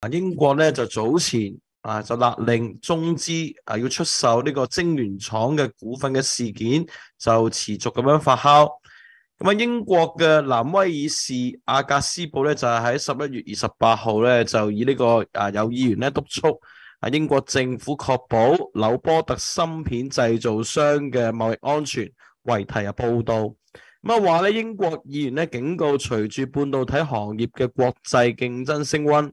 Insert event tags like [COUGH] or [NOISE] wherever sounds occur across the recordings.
啊，英国咧就早前啊就勒令中资啊要出售呢个晶圆厂嘅股份嘅事件就持续咁样发酵。咁啊，英国嘅南威尔士阿格斯堡咧就系喺十一月二十八号咧就以呢个啊有议员咧督促啊英国政府确保纽波特芯片制造商嘅贸易安全为题啊报道。咁啊话咧英国议员咧警告，随住半导体行业嘅国际竞争升温。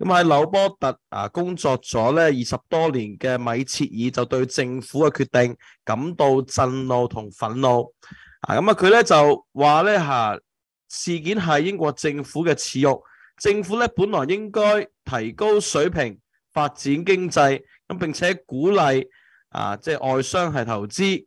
咁喺纽波特啊，工作咗咧二十多年嘅米切尔就对政府嘅决定感到震怒同愤怒啊！咁啊，佢咧就话咧吓，事件系英国政府嘅耻辱。政府咧本来应该提高水平发展经济，咁并且鼓励啊，即系外商系投资。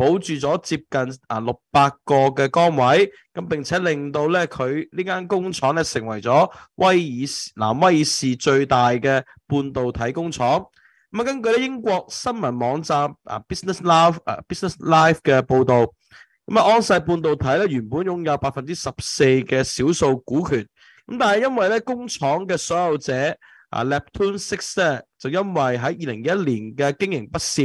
保住咗接近啊六百个嘅岗位，咁并且令到咧佢呢间工厂咧成为咗威尔士南威尔士最大嘅半导体工厂。咁啊，根据咧英国新闻网站啊 Business Live 啊 Business l i f e 嘅报道，咁啊安世半导体咧原本拥有百分之十四嘅少数股权，咁但系因为咧工厂嘅所有者啊 l e p t o n Six 咧就因为喺二零一一年嘅经营不善。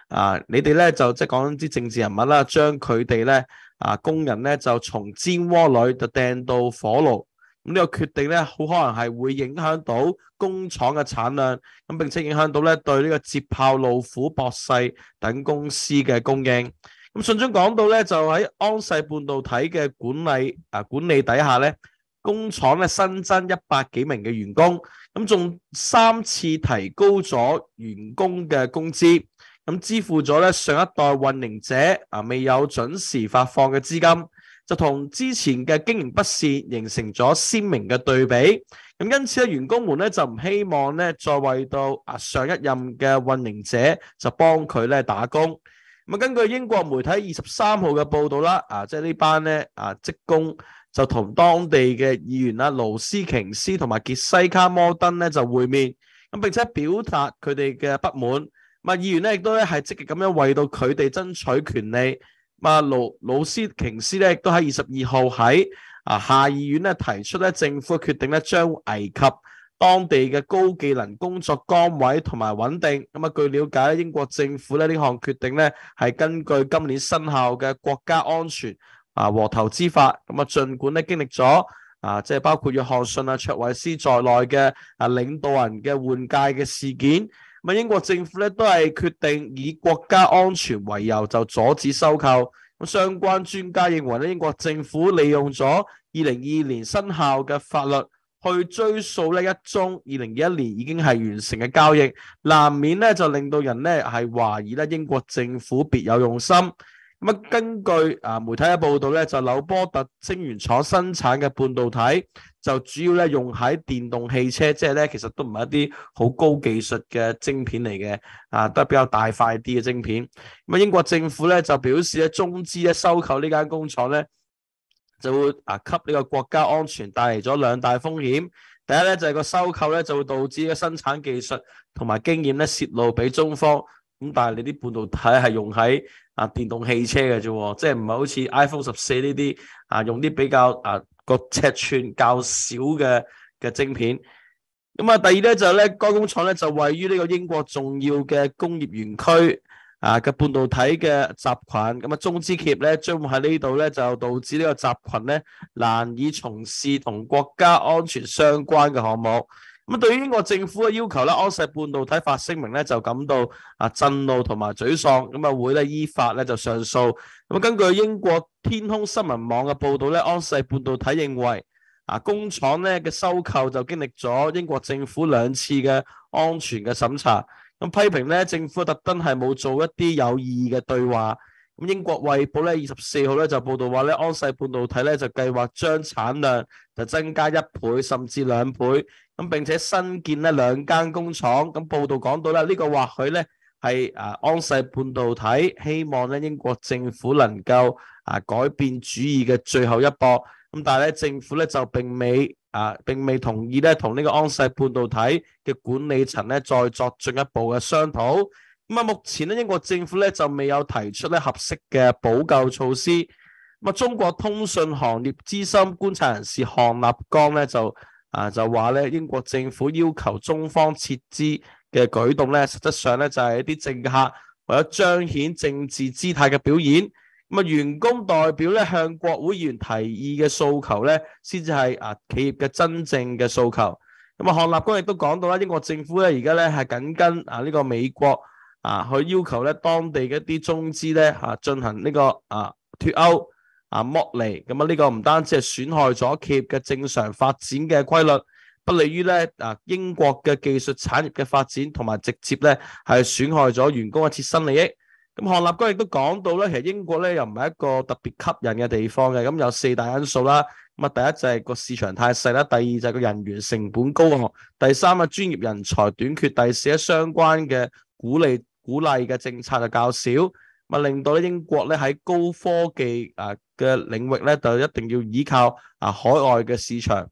啊！你哋咧就即系講啲政治人物啦，將佢哋咧啊工人咧就從煎鍋裏就掟到火爐。咁呢個決定咧，好可能係會影響到工廠嘅產量，咁並且影響到咧對呢個捷豹路虎博世等公司嘅供應。咁順中講到咧，就喺安世半導體嘅管理啊管理底下咧，工廠咧新增一百幾名嘅員工，咁仲三次提高咗員工嘅工資。咁支付咗咧上一代運營者啊未有準時發放嘅資金，就同之前嘅經營不善形成咗鮮明嘅對比。咁因此咧，員工們咧就唔希望咧再為到啊上一任嘅運營者就幫佢咧打工。咁啊，根據英國媒體二十三號嘅報導啦，啊即系呢班咧啊職工就同當地嘅議員啊勞斯瓊斯同埋傑西卡摩登咧就會面，咁並且表達佢哋嘅不滿。咁议员咧亦都咧系积极咁样为到佢哋争取权利。咁啊，老老師琼斯咧亦都喺二十二号喺啊下议院咧提出咧政府嘅決定咧，将危及当地嘅高技能工作岗位同埋稳定。咁啊，据了解咧，英国政府咧呢项决定咧系根据今年生效嘅国家安全啊和投资法。咁啊，尽管咧经历咗啊即系包括约翰逊啊、卓偉斯在内嘅啊领导人嘅换届嘅事件。咁英國政府咧都係決定以國家安全為由就阻止收購。咁相關專家認為咧，英國政府利用咗二零二年生效嘅法律去追訴咧一宗二零二一年已經係完成嘅交易，難免咧就令到人咧係懷疑咧英國政府別有用心。咁啊，根據啊媒體嘅報道咧，就紐波特晶圓廠生產嘅半導體。就主要咧用喺电动汽车，即系咧其实都唔系一啲好高技术嘅晶片嚟嘅，啊，都系比较大块啲嘅晶片。咁啊，英国政府咧就表示咧，中资咧收购呢间工厂咧，就会啊，给呢个国家安全带嚟咗两大风险。第一咧就系个收购咧就会导致嘅生产技术同埋经验咧泄露俾中方。咁但系你啲半导体系用喺啊电动汽车嘅啫，即系唔系好似 iPhone 十四呢啲啊用啲比较啊。个尺寸较小嘅嘅晶片，咁啊，第二咧就咧，该工厂咧就位于呢个英国重要嘅工业园区啊嘅半导体嘅集群，咁啊，中资企业咧将喺呢度咧就导致呢个集群咧难以从事同国家安全相关嘅项目。咁啊，对于英国政府嘅要求咧，安石半导体发声明咧就感到啊震怒同埋沮丧，咁啊会咧依法咧就上诉。咁根據英國天空新聞網嘅報導咧，安世半導體認為啊工廠咧嘅收購就經歷咗英國政府兩次嘅安全嘅審查，咁批評咧政府特登係冇做一啲有意義嘅對話。咁英國《衛報》咧二十四號咧就報導話咧，安世半導體咧就計劃將產量就增加一倍甚至兩倍，咁並且新建咧兩間工廠。咁報導講到啦，呢個或許咧。系啊，安世半導體希望咧英國政府能夠啊改變主意嘅最後一搏，咁但系咧政府咧就並未啊并未同意咧同呢個安世半導體嘅管理層咧再作進一步嘅商討。咁啊，目前咧英國政府咧就未有提出咧合適嘅補救措施。咁啊，中國通讯行業資深觀察人士项立剛咧就啊就話咧英國政府要求中方撤资。嘅舉動咧，實質上咧就係一啲政客為咗彰顯政治姿態嘅表演。咁啊，員工代表咧向國會員提議嘅訴求咧，先至係啊企業嘅真正嘅訴求。咁啊，韓立光亦都講到啦，英國政府咧而家咧係紧跟啊呢個美國啊去要求咧當地嘅一啲中資咧啊進行呢個啊脱歐啊剝离。咁啊，呢個唔單止係損害咗企業嘅正常發展嘅規律。不利於咧啊英國嘅技術產業嘅發展，同埋直接咧係損害咗員工嘅切身利益。咁韓立哥亦都講到咧，其實英國咧又唔係一個特別吸引嘅地方嘅。咁有四大因素啦。咁啊，第一就係個市場太細啦；第二就係個人員成本高；第三啊，專業人才短缺；第四咧，相關嘅鼓勵鼓勵嘅政策就較少，咪令到咧英國咧喺高科技啊嘅領域咧就一定要依靠啊海外嘅市場。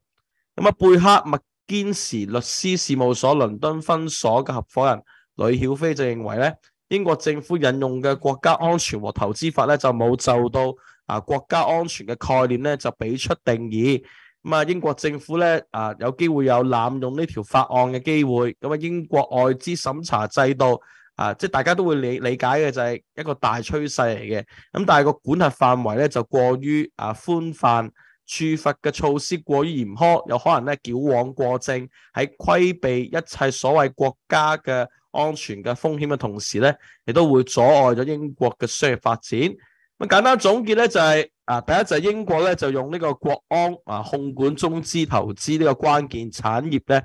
咁啊，貝克坚持律师事务所伦敦分所嘅合伙人吕晓飞就认为咧，英国政府引用嘅国家安全和投资法咧就冇就到啊国家安全嘅概念咧就俾出定义，咁啊英国政府咧啊有机会有滥用呢条法案嘅机会，咁啊英国外资审查制度啊即系大家都会理理解嘅就系一个大趋势嚟嘅，咁但系个管辖范围咧就过于啊宽泛。處罰嘅措施過於嚴苛，有可能咧矯枉過正，喺規避一切所謂國家嘅安全嘅風險嘅同時咧，亦都會阻礙咗英國嘅商業發展。咁簡單總結咧就係啊，第一就係英國咧就用呢個國安啊控管中資投資呢個關鍵產業咧。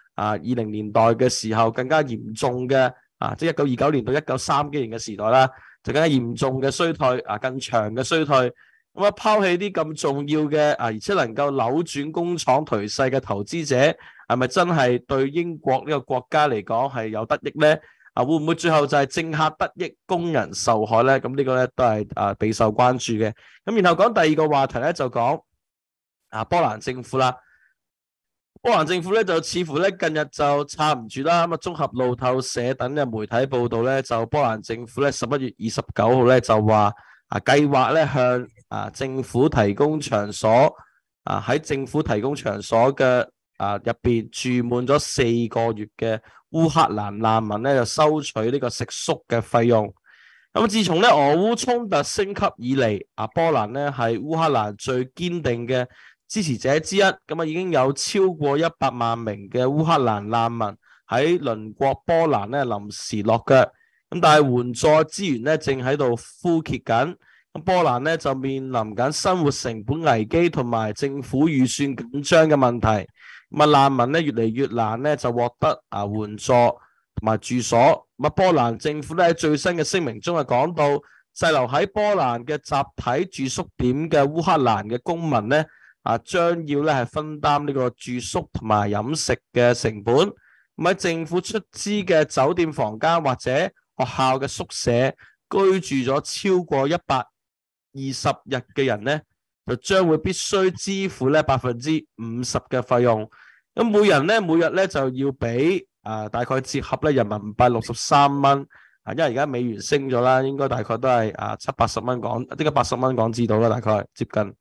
啊！二零年代嘅时候更加嚴重嘅啊，即系一九二九年到一九三几年嘅時代啦，就更加嚴重嘅衰退啊，更長嘅衰退。咁啊，拋棄啲咁重要嘅啊，而且能夠扭轉工廠颓勢嘅投資者，係咪真係對英國呢個國家嚟講係有得益呢？啊，會唔會最後就係政客得益，工人受害呢？咁呢個呢都係啊備受關注嘅。咁然後講第二個話題呢，就講啊波蘭政府啦。波兰政府咧就似乎咧近日就撑唔住啦。咁啊，综合路透社等嘅媒体报道咧，就波兰政府咧十一月二十九号咧就话啊，计划咧向啊政府提供场所啊喺政府提供场所嘅啊入边住满咗四个月嘅乌克兰难民咧就收取呢个食宿嘅费用。咁自从咧俄乌冲突升级以嚟，啊波兰咧系乌克兰最坚定嘅。支持者之一，咁啊已經有超過一百萬名嘅烏克蘭難民喺鄰國波蘭咧臨時落腳，咁但係援助資源咧正喺度枯竭緊，咁波蘭咧就面臨緊生活成本危機同埋政府預算緊張嘅問題，咁啊難民咧越嚟越難咧就獲得啊援助同埋住所，咁啊波蘭政府咧喺最新嘅聲明中啊講到，滞留喺波蘭嘅集體住宿點嘅烏克蘭嘅公民咧。啊，将要咧系分担呢个住宿同埋饮食嘅成本，咁喺政府出资嘅酒店房间或者学校嘅宿舍居住咗超过一百二十日嘅人咧，就将会必须支付咧百分之五十嘅费用。咁每人咧每日咧就要俾啊大概折合咧人民币六十三蚊，啊，因为而家美元升咗啦，应该大概都系啊七八十蚊港，呢个八十蚊港至到啦，大概接近。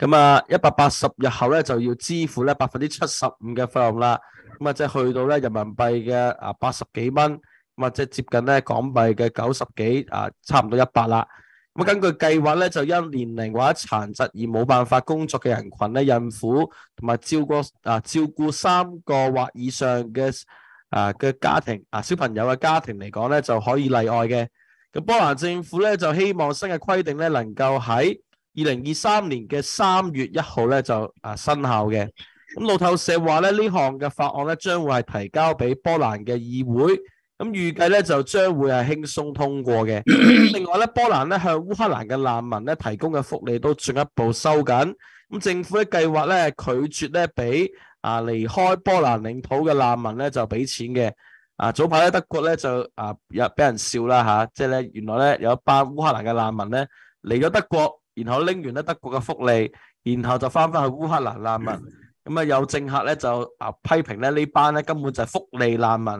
咁啊，一百八十日后咧就要支付咧百分之七十五嘅费用啦。咁啊，即系去到咧人民币嘅啊八十几蚊，咁啊即系接近咧港币嘅九十几啊，差唔多一百啦。咁根据计划咧，就因年龄或者残疾而冇办法工作嘅人群咧，孕妇同埋照顾啊照顾三个或以上嘅啊嘅家庭啊小朋友嘅家庭嚟讲咧，就可以例外嘅。咁波兰政府咧就希望新嘅规定咧能够喺。二零二三年嘅三月一号咧就啊生效嘅。咁路透社话咧呢项嘅法案咧将会系提交俾波兰嘅议会，咁预计咧就将会系轻松通过嘅。[CLEARS THROAT] 另外咧波兰咧向乌克兰嘅难民咧提供嘅福利都进一步收紧。咁政府咧计划咧拒绝咧俾啊离开波兰领土嘅难民咧就俾钱嘅。啊早排咧德国咧就啊有俾人笑啦吓，即系咧原来咧有一班乌克兰嘅难民咧嚟咗德国。然后拎完咧德国嘅福利，然后就翻翻去乌克兰难民。[LAUGHS] 咁啊有政客咧就啊批评咧呢班咧根本就系福利难民。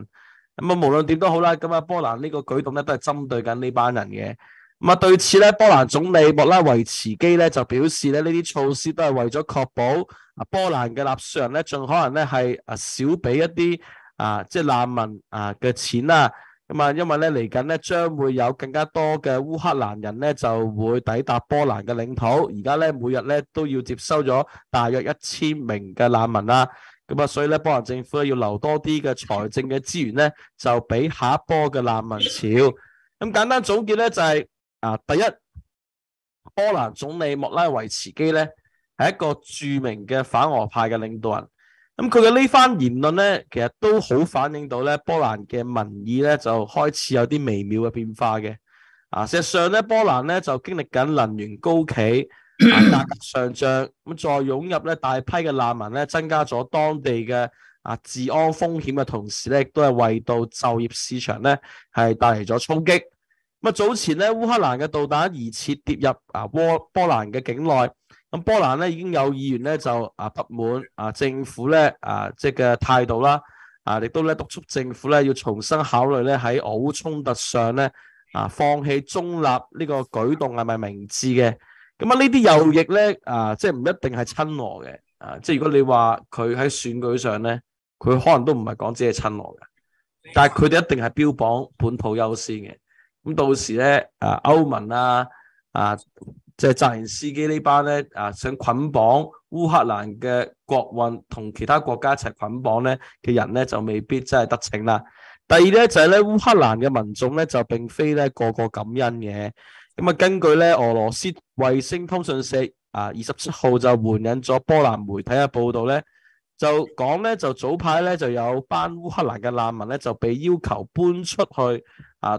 咁啊无论点都好啦，咁啊波兰呢个举动咧都系针对紧呢班人嘅。咁啊对此咧波兰总理莫拉维茨基咧就表示咧呢啲措施都系为咗确保啊波兰嘅纳税人咧尽可能咧系啊少俾一啲啊即系难民啊嘅钱啦。咁啊，因為咧嚟緊咧將會有更加多嘅烏克蘭人咧就會抵達波蘭嘅領土，而家咧每日咧都要接收咗大約一千名嘅難民啦。咁啊，所以咧波蘭政府咧要留多啲嘅財政嘅資源咧，就俾下一波嘅難民潮。咁簡單總結咧就係啊，第一，波蘭總理莫拉維茨基咧係一個著名嘅反俄派嘅領導人。咁佢嘅呢番言論咧，其實都好反映到咧波蘭嘅民意咧，就開始有啲微妙嘅變化嘅。啊，事實上咧，波蘭咧就經歷緊能源高企、价 [CLEARS THROAT] 格上漲，咁再湧入咧大批嘅難民咧，增加咗當地嘅啊治安風險嘅同時咧，亦都係為到就業市場咧係帶嚟咗衝擊。咁啊，早前咧烏克蘭嘅導彈疑似跌入啊波波蘭嘅境內。咁波兰咧已经有议员咧就啊不满啊政府咧啊即嘅态度啦，啊亦都咧督促政府咧要重新考虑咧喺俄烏衝突上咧啊放弃中立呢个举动系咪明智嘅？咁啊呢啲右翼咧啊即系唔一定系亲俄嘅啊即系如果你话佢喺选举上咧，佢可能都唔係講只系亲俄嘅，但系佢哋一定系标榜本土优先嘅。咁到时咧啊欧盟啊啊～即係責任司機呢班咧，啊想捆綁烏克蘭嘅國運同其他國家一齊捆綁咧嘅人咧，就未必真係得逞啦。第二咧就係咧，烏克蘭嘅民眾咧就並非咧個個感恩嘅。咁啊，根據咧俄羅斯衛星通讯社啊二十七號就援引咗波蘭媒體嘅報道咧，就講咧就早排咧就有班烏克蘭嘅難民咧就被要求搬出去啊。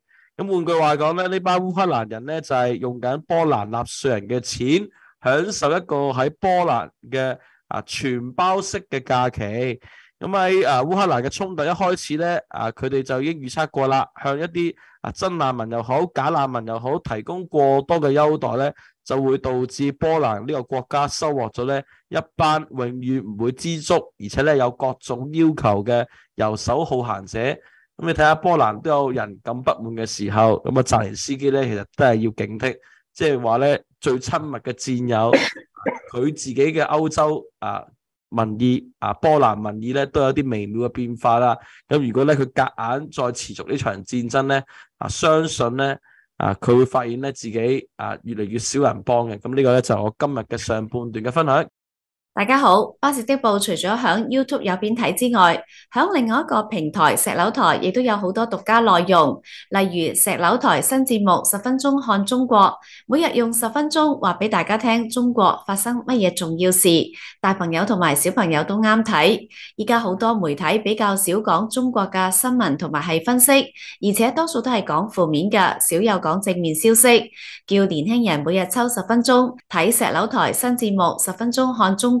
咁換句話講咧，呢班烏克蘭人咧就係用緊波蘭納税人嘅錢，享受一個喺波蘭嘅啊全包式嘅假期。咁喺啊烏克蘭嘅衝突一開始咧，啊佢哋就已經預測過啦，向一啲啊真難民又好假難民又好提供過多嘅優待咧，就會導致波蘭呢個國家收獲咗咧一班永遠唔會知足，而且咧有各種要求嘅游手好閒者。咁你睇下波蘭都有人咁不滿嘅時候，咁啊，泽连斯基咧其實都係要警惕，即係話咧最親密嘅戰友，佢自己嘅歐洲啊民意啊波蘭民意咧都有啲微妙嘅變化啦。咁如果咧佢隔硬再持續呢场戰爭咧，啊相信咧啊佢會發現咧自己啊越嚟越少人幫嘅。咁呢個咧就我今日嘅上半段嘅分享。大家好，巴士的报除咗响 YouTube 有边睇之外，响另外一个平台石楼台亦都有好多独家内容，例如石楼台新节目十分钟看中国，每日用十分钟话俾大家听中国发生乜嘢重要事，大朋友同埋小朋友都啱睇。而家好多媒体比较少讲中国嘅新闻同埋系分析，而且多数都系讲负面嘅，少有讲正面消息。叫年轻人每日抽十分钟睇石楼台新节目十分钟看中。